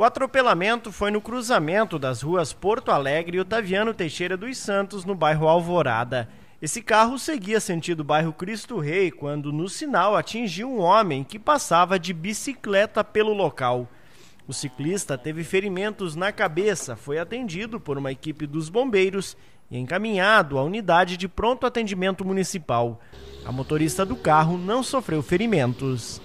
O atropelamento foi no cruzamento das ruas Porto Alegre e Otaviano Teixeira dos Santos, no bairro Alvorada. Esse carro seguia sentido bairro Cristo Rei quando, no sinal, atingiu um homem que passava de bicicleta pelo local. O ciclista teve ferimentos na cabeça, foi atendido por uma equipe dos bombeiros e encaminhado à unidade de pronto atendimento municipal. A motorista do carro não sofreu ferimentos.